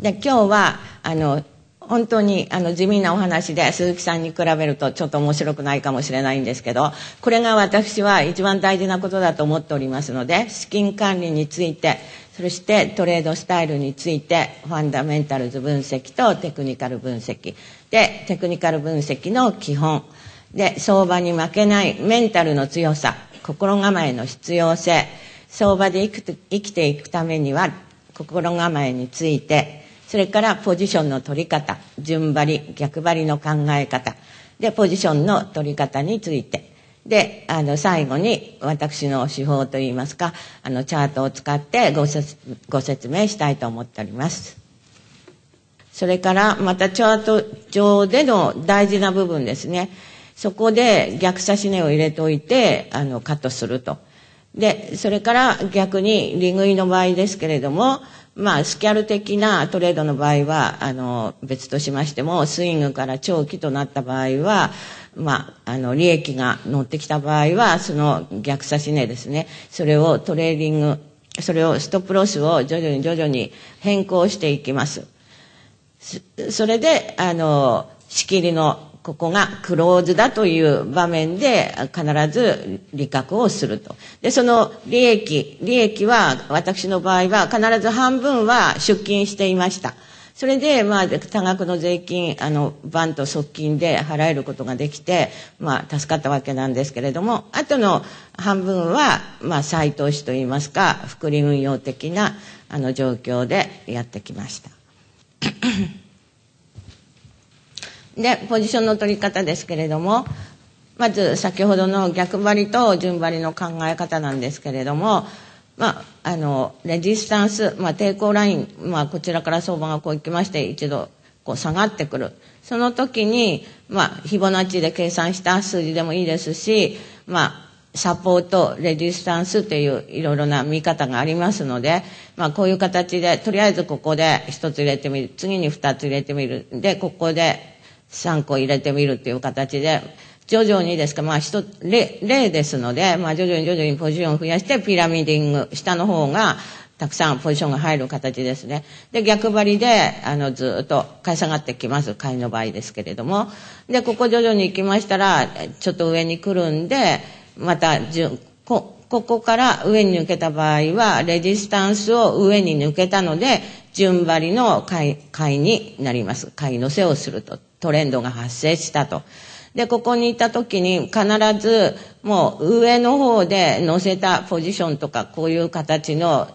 で今日はあの本当にあの地味なお話で鈴木さんに比べるとちょっと面白くないかもしれないんですけどこれが私は一番大事なことだと思っておりますので資金管理についてそしてトレードスタイルについてファンダメンタルズ分析とテクニカル分析でテクニカル分析の基本で相場に負けないメンタルの強さ心構えの必要性相場で生きていくためには心構えについてそれからポジションの取り方順張り逆張りの考え方でポジションの取り方についてであの最後に私の手法といいますかあのチャートを使ってごご説明したいと思っております。それからまたチャート上での大事な部分ですね。そこで逆差し値を入れておいて、あの、カットすると。で、それから逆に利食いの場合ですけれども、まあ、スキャル的なトレードの場合は、あの、別としましても、スイングから長期となった場合は、まあ、あの、利益が乗ってきた場合は、その逆差し値ですね、それをトレーディング、それをストップロスを徐々に徐々に変更していきます。それで、あの、仕切りのここがクローズだという場面で必ず利確をすると。で、その利益、利益は私の場合は必ず半分は出金していました。それで、まあ、多額の税金、あの、バンと側金で払えることができて、まあ、助かったわけなんですけれども、あとの半分は、まあ、再投資といいますか、福利運用的な、あの、状況でやってきました。でポジションの取り方ですけれどもまず先ほどの逆張りと順張りの考え方なんですけれども、まあ、あのレジスタンス、まあ、抵抗ライン、まあ、こちらから相場がこういきまして一度こう下がってくるその時に、まあ、フィボナッチで計算した数字でもいいですし、まあ、サポートレジスタンスといういろいろな見方がありますので、まあ、こういう形でとりあえずここで1つ入れてみる次に2つ入れてみるでここで3個入れてみるっていう形で、徐々にですか、まあ一、例ですので、まあ徐々に徐々にポジションを増やしてピラミディング、下の方がたくさんポジションが入る形ですね。で、逆張りで、あの、ずっと買い下がってきます。買いの場合ですけれども。で、ここ徐々に行きましたら、ちょっと上に来るんで、また、こここから上に抜けた場合は、レジスタンスを上に抜けたので、順張りの買い買いになります。買い乗せをすると。トレンドが発生したと。で、ここにいた時に必ずもう上の方で乗せたポジションとかこういう形の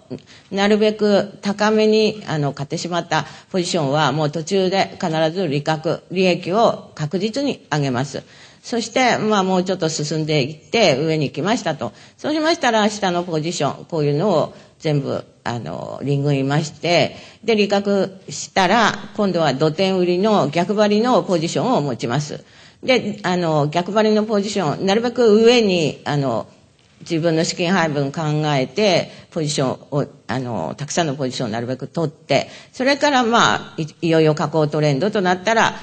なるべく高めにあの買ってしまったポジションはもう途中で必ず利確、利益を確実に上げます。そして、まあもうちょっと進んでいって上に来ましたと。そうしましたら下のポジション、こういうのを全部あの、ングいまして、で、理確したら、今度は土手売りの逆張りのポジションを持ちます。で、あの、逆張りのポジション、なるべく上に、あの、自分の資金配分考えて、ポジションを、あの、たくさんのポジションをなるべく取って、それからまあ、いよいよ下降トレンドとなったら、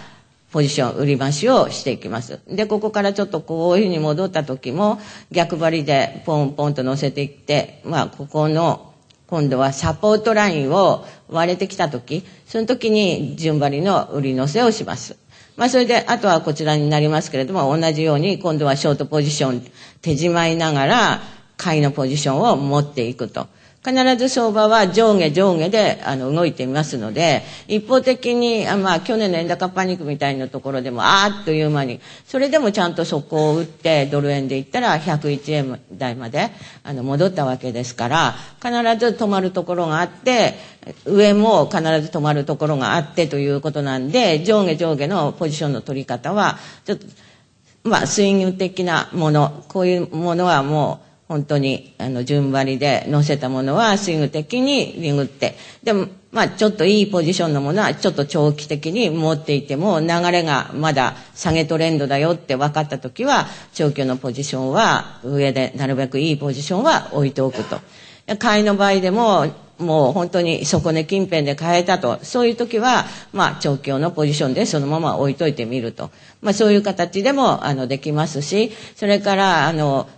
ポジション売り増しをしていきます。で、ここからちょっとこういうふうに戻った時も、逆張りでポンポンと乗せていって、まあ、ここの今度はサポートラインを割れてきた時その時に順張りの売り乗せをします。まあ、それで、あとはこちらになりますけれども、同じように今度はショートポジション手じまいながら、買いのポジションを持っていくと。必ず相場は上下上下であの動いていますので、一方的に、あまあ、去年の円高パニックみたいなところでも、あーっという間に、それでもちゃんと底を打って、ドル円で言ったら101円台まであの戻ったわけですから、必ず止まるところがあって、上も必ず止まるところがあってということなんで、上下上下のポジションの取り方は、ちょっと、まあ、スイング的なもの、こういうものはもう、本当にあの順張りで乗せたものはスイング的にリグって。でも、まあちょっといいポジションのものはちょっと長期的に持っていても流れがまだ下げトレンドだよって分かった時は長距のポジションは上でなるべくいいポジションは置いておくと。買いの場合でももう本当に底根近辺で買えたと、そういう時は、まあ、調教のポジションでそのまま置いといてみると。まあ、そういう形でも、あの、できますし、それから、あの、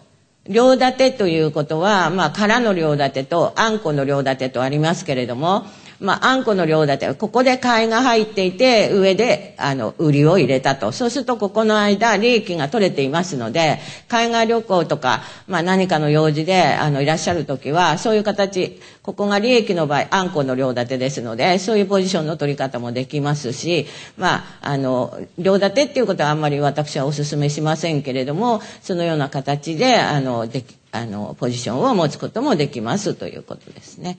両立てということは、まあ、殻の両立てとあんこの両立てとありますけれども、まあ、あんこの量だってここで買いが入っていて上であの売りを入れたとそうするとここの間利益が取れていますので海外旅行とか、まあ、何かの用事であのいらっしゃる時はそういう形ここが利益の場合あんこの量立てですのでそういうポジションの取り方もできますし、まあ、あの両立てっていうことはあんまり私はお勧めしませんけれどもそのような形であのであのポジションを持つこともできますということですね。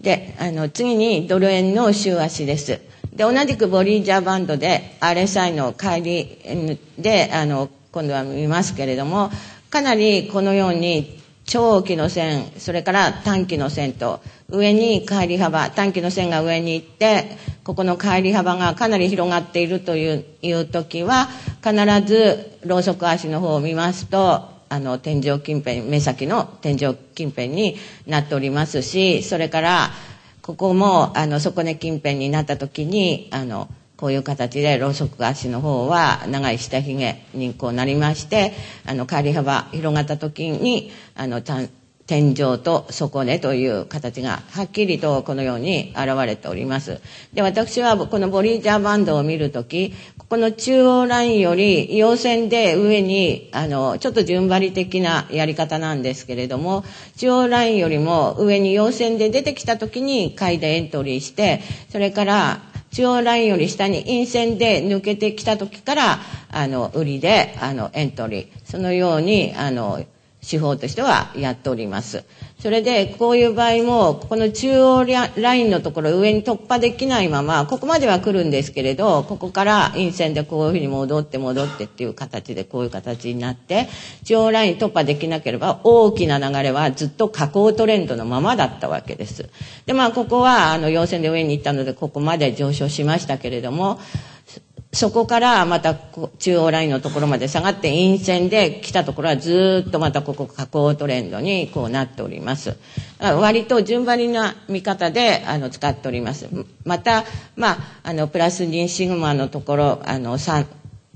で、あの、次にドル円の週足です。で、同じくボリージャーバンドで RSI の帰りで、あの、今度は見ますけれども、かなりこのように長期の線、それから短期の線と、上に帰り幅、短期の線が上に行って、ここの帰り幅がかなり広がっているといういう時は、必ずローソク足の方を見ますと、あの、天井近辺、目先の天井近辺になっておりますし、それから、ここも、あの、底根近辺になった時に、あの、こういう形で、ろうそく足の方は、長い下髭にこうなりまして、あの、帰り幅広がった時に、あの、ちゃん、天井と底根という形がはっきりとこのように現れております。で、私はこのボリージャーバンドを見るとき、ここの中央ラインより陽線で上に、あの、ちょっと順張り的なやり方なんですけれども、中央ラインよりも上に陽線で出てきたときに階でエントリーして、それから中央ラインより下に陰線で抜けてきたときから、あの、売りで、あの、エントリー。そのように、あの、手法としてはやっております。それで、こういう場合も、この中央ラインのところ上に突破できないまま、ここまでは来るんですけれど、ここから陰線でこういうふうに戻って戻ってっていう形でこういう形になって、中央ライン突破できなければ大きな流れはずっと下降トレンドのままだったわけです。で、まあ、ここは、あの、陽線で上に行ったので、ここまで上昇しましたけれども、そこからまた中央ラインのところまで下がって陰線で来たところはずっとまたここ下降トレンドにこうなっております。割と順張りな見方であの使っております。また、まあ、あのプラス2シグマのところあの3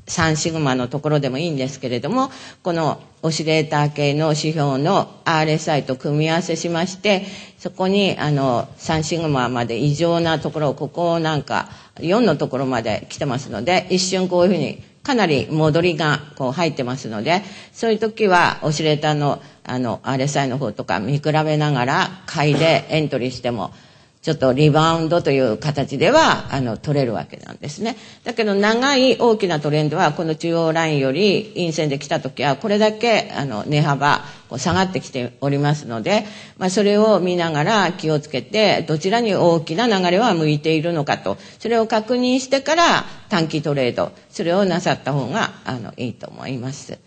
3シグマのところでもいいんですけれどもこのオシレーター系の指標の RSI と組み合わせしましてそこにあの3シグマまで異常なところここなんか4のところまで来てますので一瞬こういうふうにかなり戻りがこう入ってますのでそういう時はオシレーターのあの RSI の方とか見比べながら買いでエントリーしても。ちょっとリバウンドという形では、あの、取れるわけなんですね。だけど、長い大きなトレンドは、この中央ラインより陰線で来た時は、これだけ、あの、値幅、下がってきておりますので、まあ、それを見ながら気をつけて、どちらに大きな流れは向いているのかと、それを確認してから短期トレード、それをなさった方が、あの、いいと思います。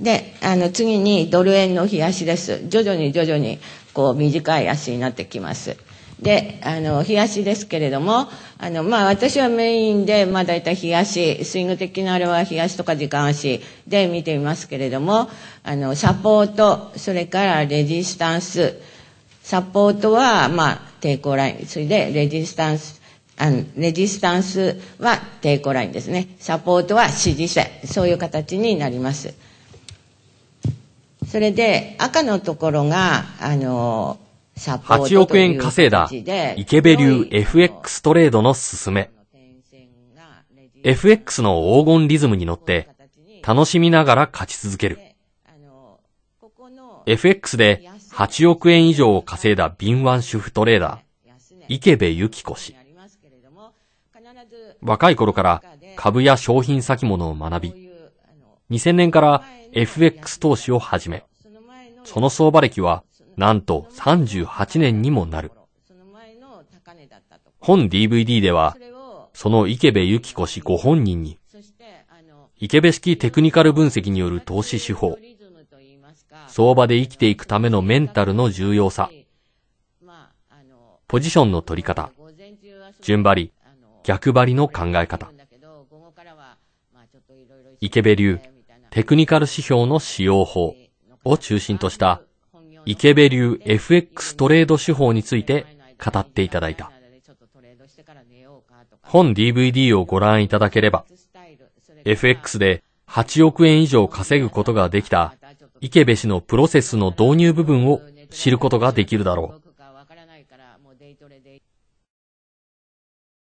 で、あの、次にドル円の日足です。徐々に徐々に、こう、短い足になってきます。で、あの、日足ですけれども、あの、まあ、私はメインで、まあ、大体日足、スイング的なあれは日足とか時間足で見ていますけれども、あの、サポート、それからレジスタンス、サポートは、まあ、抵抗ライン、それでレジスタンス、あの、レジスタンスは抵抗ラインですね。サポートは支持線、そういう形になります。それで赤のところが、あの、サポ8億円稼いだ、池ベ流 FX トレードのすすめ。FX の黄金リズムに乗って、楽しみながら勝ち続ける。FX で8億円以上を稼いだ敏腕主婦トレーダー、池部幸子氏。若い頃から株や商品先物を学び、2000年から FX 投資を始め、その相場歴はなんと38年にもなる。本 DVD では、その池部幸子氏ご本人に、池部式テクニカル分析による投資手法、相場で生きていくためのメンタルの重要さ、ポジションの取り方、順張り、逆張りの考え方、池部流テクニカル指標の使用法を中心とした池部流 FX トレード手法について語っていただいた。本 DVD をご覧いただければ、FX で8億円以上稼ぐことができた池部氏のプロセスの導入部分を知ることができるだろう。